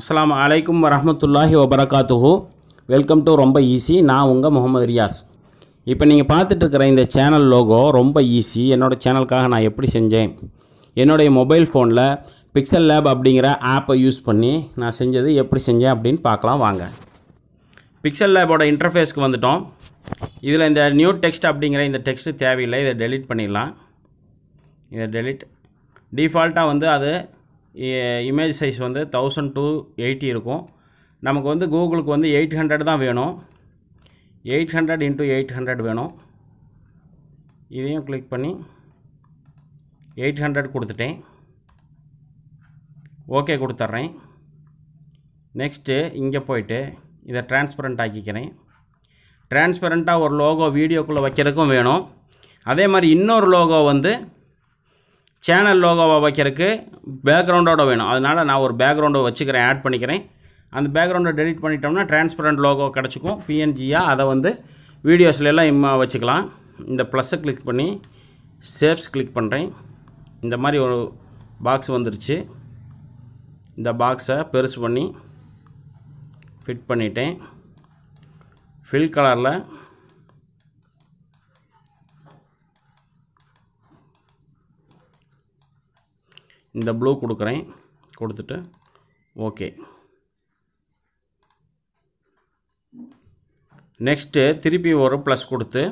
அஸ்லாம் அலைக்கும் வரமத்துல்லாஹி வபரகாத்துஹூ வெல்கம் டு ரொம்ப ஈஸி நான் உங்கள் முகமது ரியாஸ் இப்போ நீங்கள் பார்த்துட்ருக்கிற இந்த சேனல் லோகோ ரொம்ப ஈஸி என்னோடய சேனலுக்காக நான் எப்படி செஞ்சேன் என்னுடைய மொபைல் ஃபோனில் பிக்சல் லேப் அப்படிங்கிற ஆப்பை யூஸ் பண்ணி நான் செஞ்சது எப்படி செஞ்சேன் அப்படின்னு பார்க்கலாம் வாங்க பிக்சல் லேபோட இன்டர்ஃபேஸ்க்கு வந்துட்டோம் இதில் இந்த நியூ டெக்ஸ்ட் அப்படிங்கிற இந்த டெக்ஸ்ட்டு தேவையில்லை இதை டெலிட் பண்ணிடலாம் இதை டெலிட் டிஃபால்ட்டாக வந்து அது இமேஜ் சைஸ் வந்து தௌசண்ட் டூ எயிட்டி இருக்கும் நமக்கு வந்து கூகுளுக்கு வந்து எயிட் ஹண்ட்ரட் தான் வேணும் eight hundred into eight hundred வேணும் இதையும் கிளிக் பண்ணி எயிட் ஹண்ட்ரட் கொடுத்துட்டேன் ஓகே கொடுத்துட்றேன் நெக்ஸ்ட்டு இங்கே போயிட்டு இதை டிரான்ஸ்பரண்ட் ஆக்கிக்கிறேன் டிரான்ஸ்பரண்ட்டாக ஒரு லோகோ வீடியோக்குள்ளே வைக்கிறதுக்கும் வேணும் அதே மாதிரி இன்னொரு லோகோ வந்து சேனல் லோகோவை வைக்கிறதுக்கு பேக்ரவுண்டோட வேணும் அதனால் நான் ஒரு பேக்ரவுண்டை வச்சுக்கிறேன் ஆட் பண்ணிக்கிறேன் அந்த பேக்ரவுண்டை டெலிட் பண்ணிட்டோம்னா டிரான்ஸ்பரண்ட் லோகோ கிடச்சிக்கும் பிஎன்ஜியாக அதை வந்து வீடியோஸ்லாம் இம்மா வச்சுக்கலாம் இந்த ப்ளஸ்ஸை கிளிக் பண்ணி சேப்ஸ் கிளிக் பண்ணுறேன் இந்த மாதிரி ஒரு பாக்ஸ் வந்துருச்சு இந்த பாக்ஸை பெருசு பண்ணி ஃபிட் பண்ணிட்டேன் ஃபில் கலரில் இந்த ப்ளூ கொடுக்குறேன் கொடுத்துட்டு ஓகே நெக்ஸ்ட்டு திருப்பி ஒரு ப்ளஸ் கொடுத்து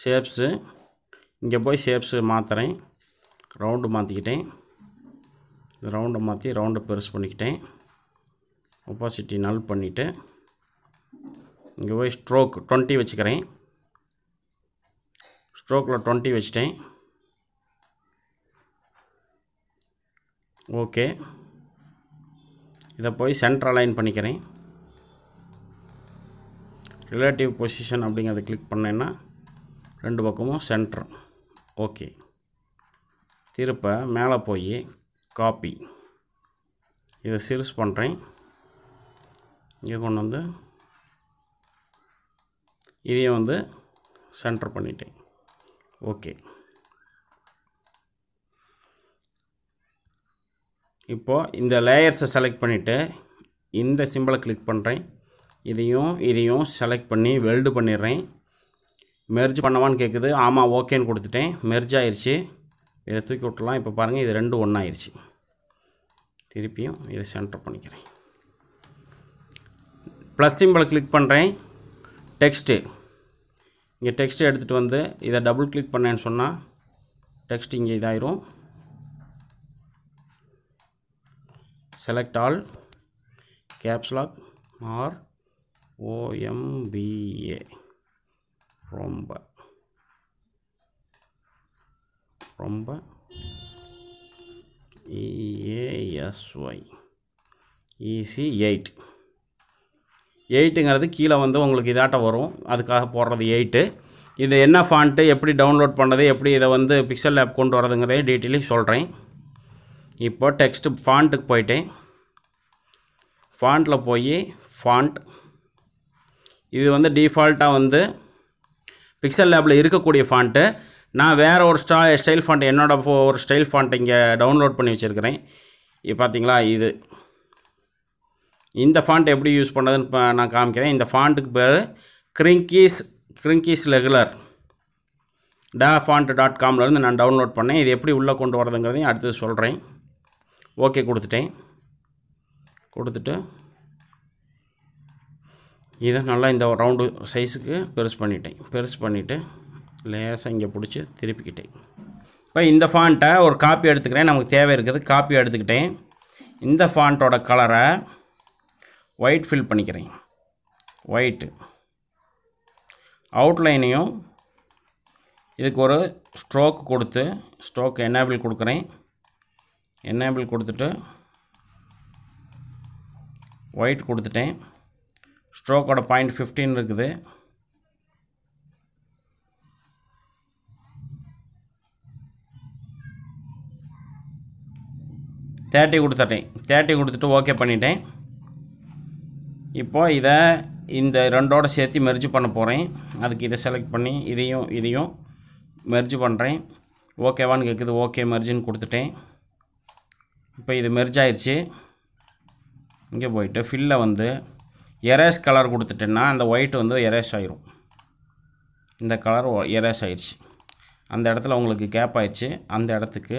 ஷேப்ஸு இங்கே போய் ஷேப்ஸு மாற்றுறேன் ரவுண்டு மாற்றிக்கிட்டேன் ரவுண்டை மாற்றி ரவுண்டை பெருசு பண்ணிக்கிட்டேன் ஒப்பாசிட்டி நல் பண்ணிவிட்டு இங்கே போய் ஸ்ட்ரோக் டுவெண்ட்டி வச்சுக்கிறேன் ஸ்ட்ரோக்கில் டுவெண்ட்டி வச்சுட்டேன் ஓகே இதை போய் சென்டர் அலைன் பண்ணிக்கிறேன் ரிலேட்டிவ் பொசிஷன் அப்படிங்கிறத கிளிக் பண்ணேன்னா ரெண்டு பக்கமும் சென்டர் ஓகே திருப்ப மேலே போய் காப்பி இதை சிறுஸ் பண்ணுறேன் இங்கே கொண்டு வந்து இதையும் வந்து சென்டர் பண்ணிட்டேன் ஓகே இப்போது இந்த லேயர்ஸை செலக்ட் பண்ணிவிட்டு இந்த சிம்பிளை கிளிக் பண்ணுறேன் இதையும் இதையும் செலக்ட் பண்ணி வெல்டு பண்ணிடுறேன் மெர்ஜ் பண்ணவான்னு கேட்குது ஆமாம் ஓகேன்னு கொடுத்துட்டேன் மெர்ஜ் ஆயிடுச்சு இதை தூக்கி விட்டுலாம் இப்போ பாருங்கள் இது ரெண்டு ஒன்றாயிருச்சு திருப்பியும் இதை சென்டர் பண்ணிக்கிறேன் ப்ளஸ் சிம்பிளை கிளிக் பண்ணுறேன் டெக்ஸ்ட்டு இங்கே டெக்ஸ்ட்டு எடுத்துகிட்டு வந்து இதை டபுள் கிளிக் பண்ணேன்னு சொன்னால் டெக்ஸ்ட் இங்கே இதாயிரும் select all caps lock or OMBA ரொம்ப ரொம்ப ஏஎஸ்ஒய் இசி எயிட் எயிட்டுங்கிறது கீழே வந்து உங்களுக்கு இதாட்ட வரும் அதுக்காக போடுறது எயிட்டு இது என்ன ஃபாண்ட்டு எப்படி டவுன்லோட் பண்ணது எப்படி இதை வந்து பிக்சல் ஆப் கொண்டு வரதுங்கிறதையும் டீட்டெயிலையும் சொல்கிறேன் இப்போ டெக்ஸ்ட் ஃபாண்ட்டுக்கு போயிட்டேன் ஃபாண்ட்டில் போய் ஃபாண்ட் இது வந்து டிஃபால்ட்டாக வந்து பிக்சல் லேபில் இருக்கக்கூடிய ஃபாண்ட்டு நான் வேறு ஒரு ஸ்டா ஸ்டைல் ஃபாண்ட் என்னோடய ஒரு ஸ்டைல் ஃபாண்ட் இங்கே டவுன்லோட் பண்ணி வச்சுருக்கிறேன் இப்போ பார்த்தீங்களா இது இந்த ஃபாண்ட் எப்படி யூஸ் இப்போ நான் காமிக்கிறேன் இந்த ஃபாண்ட்டுக்கு பேர் கிரிங்கீஸ் கிரிங்கீஸ் ரெகுலர் டா ஃபாண்ட் டாட் காம்லேருந்து நான் டவுன்லோட் பண்ணேன் இது எப்படி உள்ளே கொண்டு வரதுங்கிறதையும் அடுத்து சொல்கிறேன் ஓகே கொடுத்துட்டேன் கொடுத்துட்டு இதை நல்லா இந்த ரவுண்டு சைஸுக்கு பெருசு பண்ணிட்டேன் பெருசு பண்ணிவிட்டு லேசாக இங்கே பிடிச்சி திருப்பிக்கிட்டேன் இப்போ இந்த ஃபாண்ட்டை ஒரு காப்பி எடுத்துக்கிறேன் நமக்கு தேவை இருக்குது காப்பி எடுத்துக்கிட்டேன் இந்த ஃபாண்ட்டோட கலரை ஒயிட் ஃபில் பண்ணிக்கிறேன் ஒயிட்டு அவுட்லைனையும் இதுக்கு ஒரு ஸ்ட்ரோக் கொடுத்து ஸ்ட்ரோக் எனேபிள் கொடுக்குறேன் என்னேபிள் கொடுத்துட்டு ஒயிட் கொடுத்துட்டேன் ஸ்ட்ரோக்கோட பாயிண்ட் 15 இருக்குது தேர்ட்டி கொடுத்துட்டேன் தேர்ட்டி கொடுத்துட்டு ஓகே பண்ணிட்டேன் இப்போது இதை இந்த ரெண்டோட சேர்த்து மெர்ஜ் பண்ண போகிறேன் அதுக்கு இதை செலக்ட் பண்ணி இதையும் இதையும் மெர்ஜ் பண்ணுறேன் ஓகேவான்னு கேட்குது ஓகே மெர்ஜின்னு கொடுத்துட்டேன் இப்போ இது மெர்ஜ் ஆயிடுச்சு இங்கே போயிட்டு ஃபில்ல வந்து எரேஸ் கலர் கொடுத்துட்டேன்னா அந்த ஒயிட் வந்து எரேஸ் ஆயிரும் இந்த கலர் எரேஸ் ஆயிடுச்சு அந்த இடத்துல உங்களுக்கு கேப் ஆயிடுச்சு அந்த இடத்துக்கு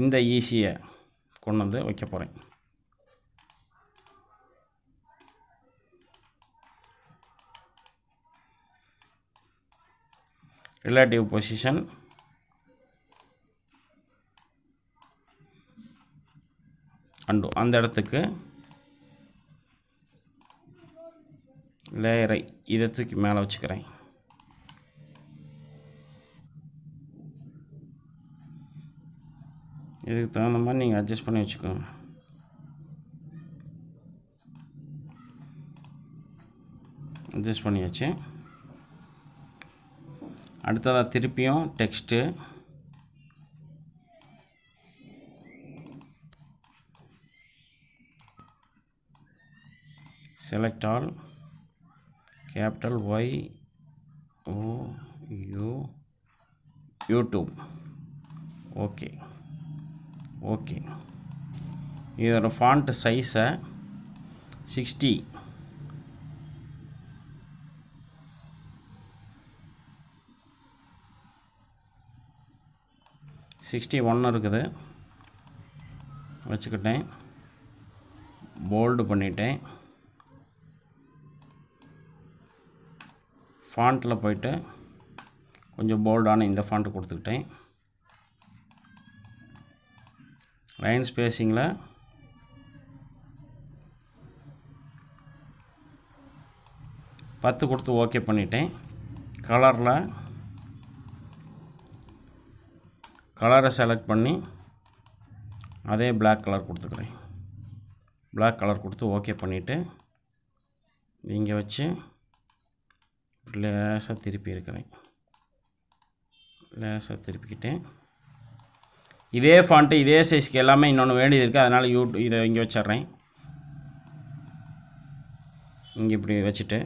இந்த ஈஸியை e கொண்டு வந்து வைக்க போகிறேன் ரிலேட்டிவ் பொசிஷன் அண்டு அந்த இடத்துக்கு லேயரை இதை தூக்கி மேலே வச்சுக்கிறேன் இதுக்கு தகுந்த மாதிரி நீங்கள் அட்ஜஸ்ட் பண்ணி வச்சுக்கோங்க அட்ஜஸ்ட் பண்ணியாச்சு அடுத்ததாக திருப்பியும் text select all capital Y O U YouTube okay okay இதோட ஃபாண்ட் சைஸை சிக்ஸ்டி சிக்ஸ்டி ஒன்று இருக்குது வச்சுக்கிட்டேன் போல்டு பண்ணிட்டேன் ஃபாண்ட்டில் போயிட்டு கொஞ்சம் போல்டான இந்த ஃபாண்ட்டு கொடுத்துக்கிட்டேன் லைன் ஸ்பேஸிங்கில் பத்து கொடுத்து ஓகே பண்ணிட்டேன் கலரில் கலரை செலக்ட் பண்ணி அதே பிளாக் கலர் கொடுத்துக்கிறேன் பிளாக் கலர் கொடுத்து ஓகே பண்ணிவிட்டு இங்கே வச்சு லேசாக திருப்பி இருக்கிறேன் லேசாக திருப்பிக்கிட்டேன் இதே ஃபாண்ட்டு இதே சைஸ்க்கு எல்லாமே இன்னொன்று வேண்டியது இருக்குது அதனால் யூடியூ இதை இங்கே வச்சிட்றேன் இங்கே இப்படி வச்சுட்டு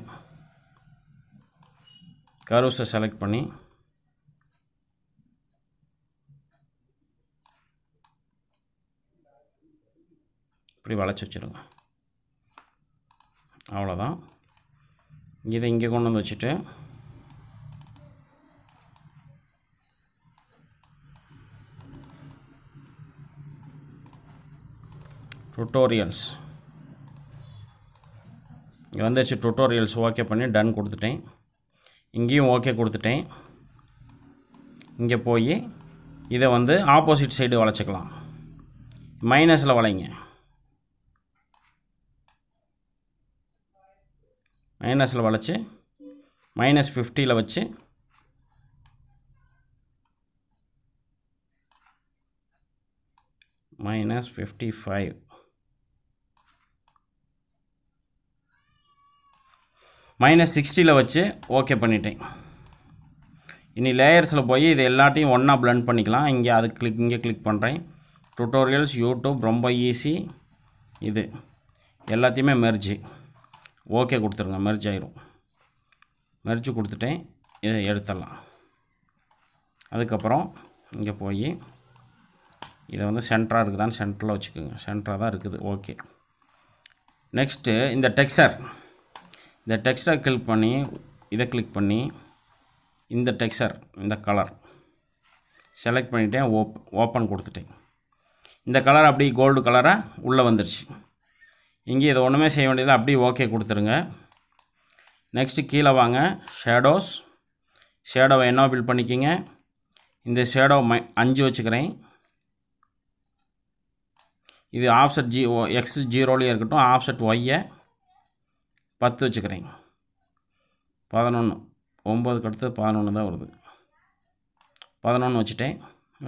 கருஸை செலக்ட் பண்ணி இப்படி வளைச்சி வச்சுருங்க அவ்வளோதான் இதை இங்கே கொண்டு வந்து வச்சுட்டு டுட்டோரியல்ஸ் இங்கே வந்துச்சு டுட்டோரியல்ஸ் ஓகே பண்ணி டன் கொடுத்துட்டேன் இங்கேயும் ஓகே கொடுத்துட்டேன் இங்கே போய் இதை வந்து ஆப்போசிட் சைடு வளைச்சிக்கலாம் மைனஸில் வளைங்க மைனஸில் வளைச்சி மைனஸ் ஃபிஃப்டியில் வச்சு மைனஸ் ஃபிஃப்டி ஃபைவ் மைனஸ் சிக்ஸ்டியில் வச்சு ஓகே பண்ணிட்டேன் இனி லேயர்ஸில் போய் இது எல்லாத்தையும் ஒன்றா பிளண்ட் பண்ணிக்கலாம் இங்கே அது கிளிக் இங்கே கிளிக் பண்ணுறேன் டுட்டோரியல்ஸ் யூடியூப் ரொம்ப ஈஸி இது எல்லாத்தையுமே மெர்ஜி ஓகே கொடுத்துருங்க மெர்ஜ் ஆயிரும் மெர்ஜ் கொடுத்துட்டேன் இதை எடுத்துடலாம் அதுக்கப்புறம் இங்கே போய் இதை வந்து சென்டராக இருக்குதான்னு சென்டரில் வச்சுக்கோங்க சென்டராக தான் இருக்குது ஓகே நெக்ஸ்ட்டு இந்த டெக்ஸ்டர் இந்த டெக்ஸ்டர் கிளிக் பண்ணி இதை கிளிக் பண்ணி இந்த டெக்ஸ்டர் இந்த கலர் செலக்ட் பண்ணிவிட்டேன் ஓப் ஓப்பன் கொடுத்துட்டேன் இந்த கலர் அப்படி கோல்டு கலராக உள்ளே வந்துருச்சு இங்கே இதை ஒன்றுமே செய்ய வேண்டியதில்லை அப்படியே ஓகே கொடுத்துருங்க நெக்ஸ்ட்டு கீழே வாங்க ஷேடோஸ் ஷேடோவை என்ன பில் பண்ணிக்கிங்க இந்த ஷேடோ மை அஞ்சு வச்சுக்கிறேன் இது ஆஃப்செட் ஓ எக்ஸ் ஜீரோலேயே இருக்கட்டும் ஆஃப்செட் ஒய்யை பத்து வச்சுக்கிறேன் பதினொன்று ஒம்பதுக்கு அடுத்து பதினொன்று தான் வருது பதினொன்று வச்சுட்டேன்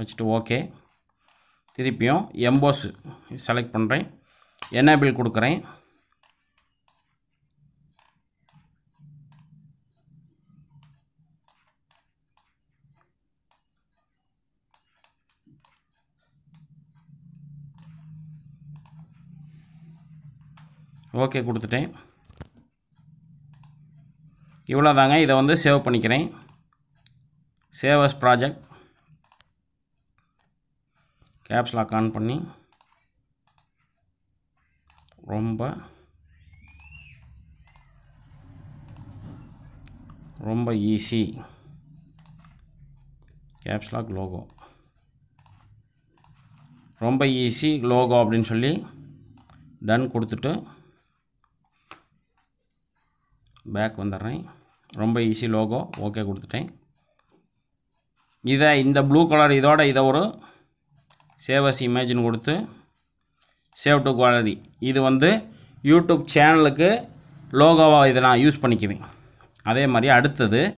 வச்சுட்டு ஓகே திருப்பியும் எம்போஸ் செலக்ட் பண்ணுறேன் எனேபிள் கொடுக்குறேன் ஓகே கொடுத்துட்டேன் இவ்வளோ தாங்க இதை வந்து சேவ் பண்ணிக்கிறேன் save as project caps lock on பண்ணி ரொம்ப ரொம்ப ஈஸி கேப்ஸ்லாக் லோகோ ரொம்ப ஈஸி லோகோ அப்படின்னு சொல்லி டன் கொடுத்துட்டு பேக் வந்துடுறேன் ரொம்ப ஈஸி லோகோ ஓகே கொடுத்துட்டேன் இதை இந்த ப்ளூ கலர் இதோட இதை ஒரு சேவஸ் இமேஜின் கொடுத்து சேவ் டு குவாலரி இது வந்து யூடியூப் சேனலுக்கு லோகோவாக இதை நான் யூஸ் பண்ணிக்குவேன் அதே மாதிரி அடுத்தது